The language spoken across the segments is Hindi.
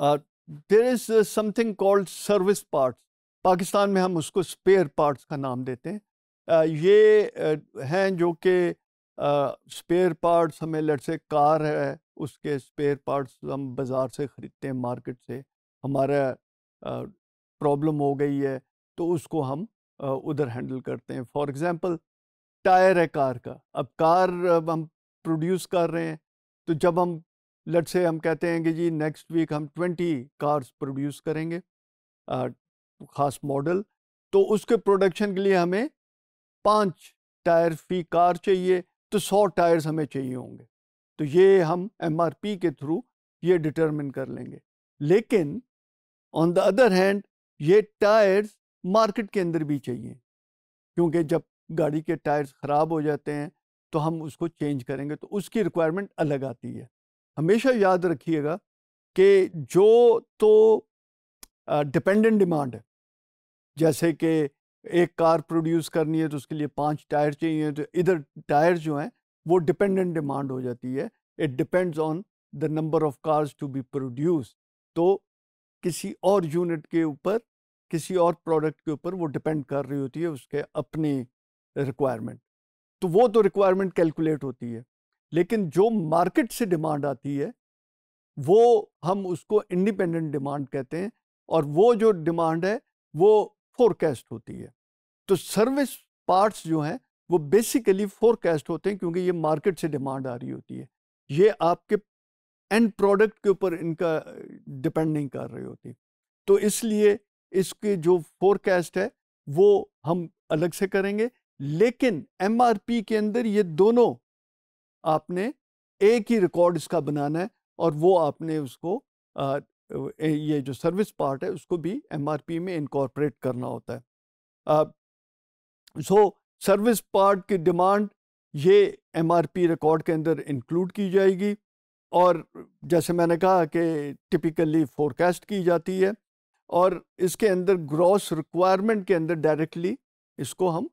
There is something called service parts Pakistan में हम उसको स्पेयर पार्ट्स का नाम देते हैं uh, ये uh, हैं जो कि स्पेयर पार्ट्स हमें लट से कार है उसके स्पेयर पार्ट्स हम बाज़ार से ख़रीदते हैं मार्केट से हमारा प्रॉब्लम हो गई है तो उसको हम उधर हैंडल करते हैं फॉर एग्ज़ाम्पल टायर है कार का अब कार अब हम प्रोड्यूस कर रहे हैं तो जब हम लट से हम कहते हैं कि जी नेक्स्ट वीक हम 20 कार्स प्रोड्यूस करेंगे खास मॉडल तो उसके प्रोडक्शन के लिए हमें पाँच टायर फी कार चाहिए तो सौ टायर्स हमें चाहिए होंगे तो ये हम एमआरपी के थ्रू ये डिटरमिन कर लेंगे लेकिन ऑन द अदर हैंड ये टायर्स मार्केट के अंदर भी चाहिए क्योंकि जब गाड़ी के टायर्स ख़राब हो जाते हैं तो हम उसको चेंज करेंगे तो उसकी रिक्वायरमेंट अलग आती है हमेशा याद रखिएगा कि जो तो डिपेंडेंट डिमांड है जैसे कि एक कार प्रोड्यूस करनी है तो उसके लिए पांच टायर चाहिए तो इधर टायर जो हैं वो डिपेंडेंट डिमांड हो जाती है it depends on the number of cars to be produce तो किसी और यूनिट के ऊपर किसी और प्रोडक्ट के ऊपर वो डिपेंड कर रही होती है उसके अपने रिक्वायरमेंट तो वो तो रिक्वायरमेंट कैलकुलेट होती है लेकिन जो मार्केट से डिमांड आती है वो हम उसको इंडिपेंडेंट डिमांड कहते हैं और वो जो डिमांड है वो फोरकास्ट होती है तो सर्विस पार्ट्स जो हैं वो बेसिकली फोरकास्ट होते हैं क्योंकि ये मार्केट से डिमांड आ रही होती है ये आपके एंड प्रोडक्ट के ऊपर इनका डिपेंड नहीं कर रही होती तो इसलिए इसके जो फोरकास्ट है वो हम अलग से करेंगे लेकिन एमआरपी के अंदर ये दोनों आपने एक ही रिकॉर्ड इसका बनाना है और वो आपने उसको आ, ये जो सर्विस पार्ट है उसको भी एमआरपी में इनकॉर्पोरेट करना होता है सो सर्विस पार्ट की डिमांड ये एमआरपी रिकॉर्ड के अंदर इंक्लूड की जाएगी और जैसे मैंने कहा कि टिपिकली फोरकास्ट की जाती है और इसके अंदर ग्रॉस रिक्वायरमेंट के अंदर डायरेक्टली इसको हम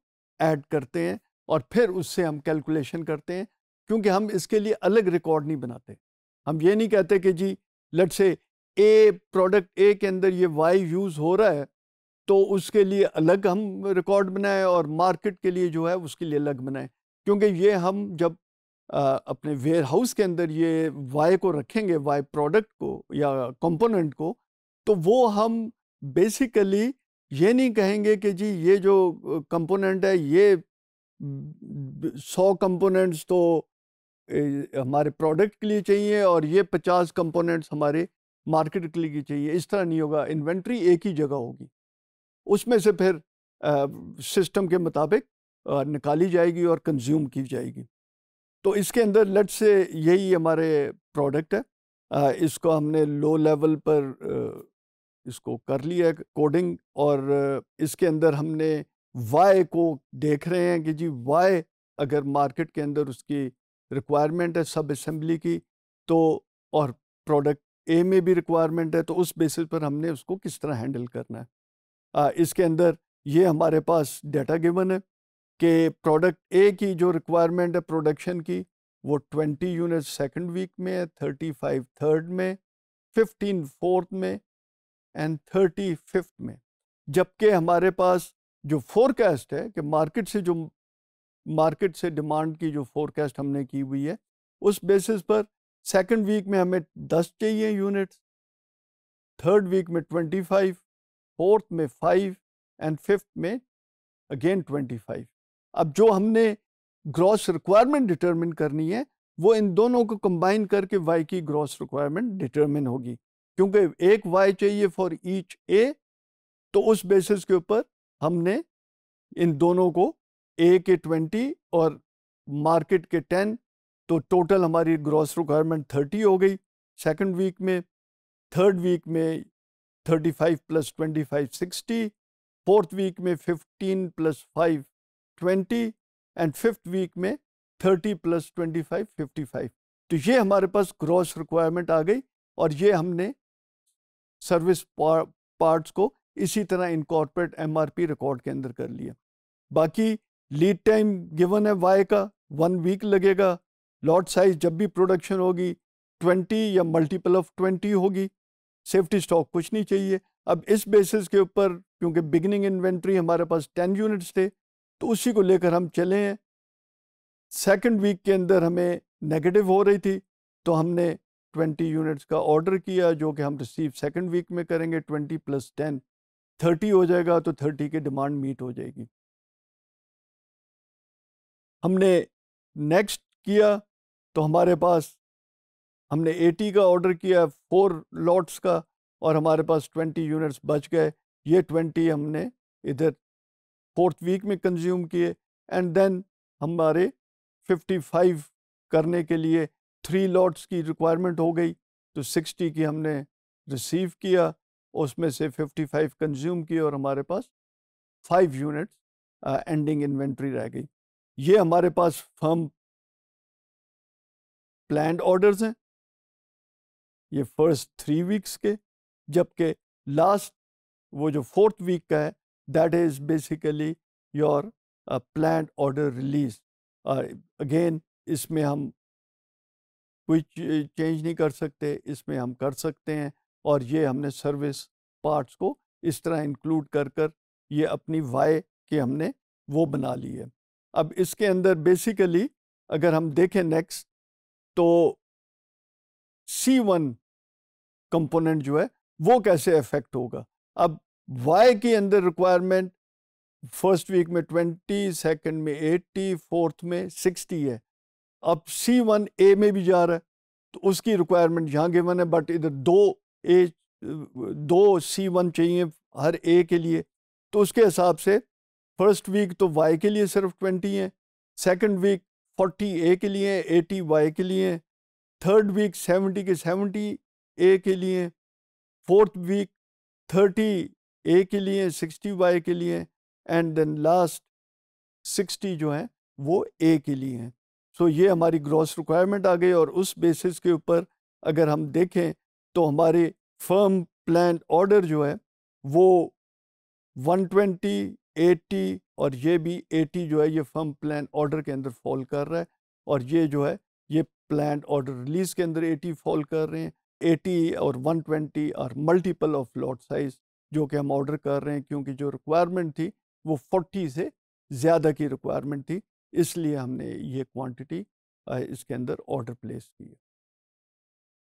ऐड करते हैं और फिर उससे हम कैलकुलेशन करते हैं क्योंकि हम इसके लिए अलग रिकॉर्ड नहीं बनाते हम ये नहीं कहते कि जी लट से ए प्रोडक्ट ए के अंदर ये वाई यूज़ हो रहा है तो उसके लिए अलग हम रिकॉर्ड बनाएं और मार्केट के लिए जो है उसके लिए अलग बनाएं क्योंकि ये हम जब आ, अपने वेयर हाउस के अंदर ये वाई को रखेंगे वाई प्रोडक्ट को या कंपोनेंट को तो वो हम बेसिकली ये नहीं कहेंगे कि जी ये जो कंपोनेंट है ये सौ कंपोनेंट्स तो हमारे प्रोडक्ट के लिए चाहिए और ये पचास कंपोनेंट्स हमारे मार्केट के लिए चाहिए इस तरह नहीं होगा इन्वेंट्री एक ही जगह होगी उसमें से फिर सिस्टम के मुताबिक निकाली जाएगी और कंज्यूम की जाएगी तो इसके अंदर लट से यही हमारे प्रोडक्ट है आ, इसको हमने लो लेवल पर आ, इसको कर लिया है कोडिंग और इसके अंदर हमने वाई को देख रहे हैं कि जी वाई अगर मार्केट के अंदर उसकी रिक्वायरमेंट है सब असम्बली की तो और प्रोडक्ट ए में भी रिक्वायरमेंट है तो उस बेसिस पर हमने उसको किस तरह हैंडल करना है आ, इसके अंदर ये हमारे पास डेटा गिवन है कि प्रोडक्ट ए की जो रिक्वायरमेंट है प्रोडक्शन की वो 20 यूनिट सेकंड वीक में है 35 थर्ड में 15 फोर्थ में एंड थर्टी फिफ्थ में जबकि हमारे पास जो फोरकास्ट है कि मार्केट से जो मार्केट से डिमांड की जो फोरकास्ट हमने की हुई है उस बेसिस पर सेकंड वीक में हमें 10 चाहिए यूनिट्स थर्ड वीक में 25, फोर्थ में 5 एंड फिफ्थ में अगेन 25। अब जो हमने ग्रॉस रिक्वायरमेंट डिटरमिन करनी है वो इन दोनों को कंबाइन करके वाई की ग्रॉस रिक्वायरमेंट डिटरमिन होगी क्योंकि एक वाई चाहिए फॉर ईच ए तो उस बेसिस के ऊपर हमने इन दोनों को ए के ट्वेंटी और मार्केट के टेन तो टोटल हमारी ग्रॉस रिक्वायरमेंट थर्टी हो गई सेकंड वीक में थर्ड वीक में thirty five plus twenty five sixty fourth week में fifteen plus five twenty and fifth week में thirty plus twenty five fifty five तो ये हमारे पास ग्रॉस रिक्वायरमेंट आ गई और ये हमने सर्विस पार्ट्स को इसी तरह इनकॉर्पोरेट एमआरपी रिकॉर्ड के अंदर कर लिया बाकी लीड टाइम गिवन है वाई का वन वीक लगेगा लॉट साइज जब भी प्रोडक्शन होगी ट्वेंटी या मल्टीपल ऑफ ट्वेंटी होगी सेफ्टी स्टॉक कुछ नहीं चाहिए अब इस बेसिस के ऊपर क्योंकि बिगनिंग इन्वेंट्री हमारे पास टेन यूनिट्स थे तो उसी को लेकर हम चले हैं सेकेंड वीक के अंदर हमें नेगेटिव हो रही थी तो हमने 20 यूनिट्स का ऑर्डर किया जो कि हम रिसीव सेकंड वीक में करेंगे 20 प्लस 10 30 हो जाएगा तो 30 की डिमांड मीट हो जाएगी हमने नेक्स्ट किया तो हमारे पास हमने 80 का ऑर्डर किया फोर लॉट्स का और हमारे पास 20 यूनिट्स बच गए ये 20 हमने इधर फोर्थ वीक में कंज्यूम किए एंड देन हमारे 55 करने के लिए थ्री लॉट्स की रिक्वायरमेंट हो गई तो 60 की हमने रिसीव किया उसमें से 55 कंज्यूम किए और हमारे पास फाइव यूनिट्स एंडिंग इन्वेंट्री रह गई ये हमारे पास फर्म प्लान ऑर्डर्स हैं ये फर्स्ट थ्री वीक्स के जबकि लास्ट वो जो फोर्थ वीक का है that is basically your plan order release again इसमें हम कोई चेंज नहीं कर सकते इसमें हम कर सकते हैं और ये हमने सर्विस पार्ट्स को इस तरह इंक्लूड कर कर ये अपनी वाई के हमने वो बना ली है अब इसके अंदर बेसिकली अगर हम देखें नेक्स्ट तो सी वन कंपोनेंट जो है वो कैसे अफेक्ट होगा अब वाई के अंदर रिक्वायरमेंट फर्स्ट वीक में ट्वेंटी सेकंड में एट्टी फोर्थ में सिक्सटी है अब सी वन ए में भी जा रहा है तो उसकी रिक्वायरमेंट यहाँ गिवन है बट इधर दो ए दो सी वन चाहिए हर ए के लिए तो उसके हिसाब से फर्स्ट वीक तो वाई के लिए सिर्फ ट्वेंटी हैं सेकंड वीक फोर्टी ए के लिए एटी वाई के लिए थर्ड वीक सेवेंटी के सेवेंटी ए के लिए फोर्थ वीक थर्टी ए के लिए सिक्सटी वाई के लिए एंड देन लास्ट सिक्सटी जो हैं वो ए के लिए हैं सो so ये हमारी ग्रॉस रिक्वायरमेंट आ गई और उस बेसिस के ऊपर अगर हम देखें तो हमारे फर्म प्लान ऑर्डर जो है वो 120 एटी और ये भी एटी जो है ये फर्म प्लान ऑर्डर के अंदर फॉल कर रहा है और ये जो है ये प्लान ऑर्डर रिलीज के अंदर एटी फॉल कर रहे हैं एटी और वन ट्वेंटी और मल्टीपल ऑफ लॉट साइज जो कि हम ऑर्डर कर रहे हैं क्योंकि जो रिक्वायरमेंट थी वो फोर्टी से ज़्यादा की रिक्वायरमेंट थी इसलिए हमने ये क्वान्टिटी इसके अंदर ऑर्डर प्लेस की है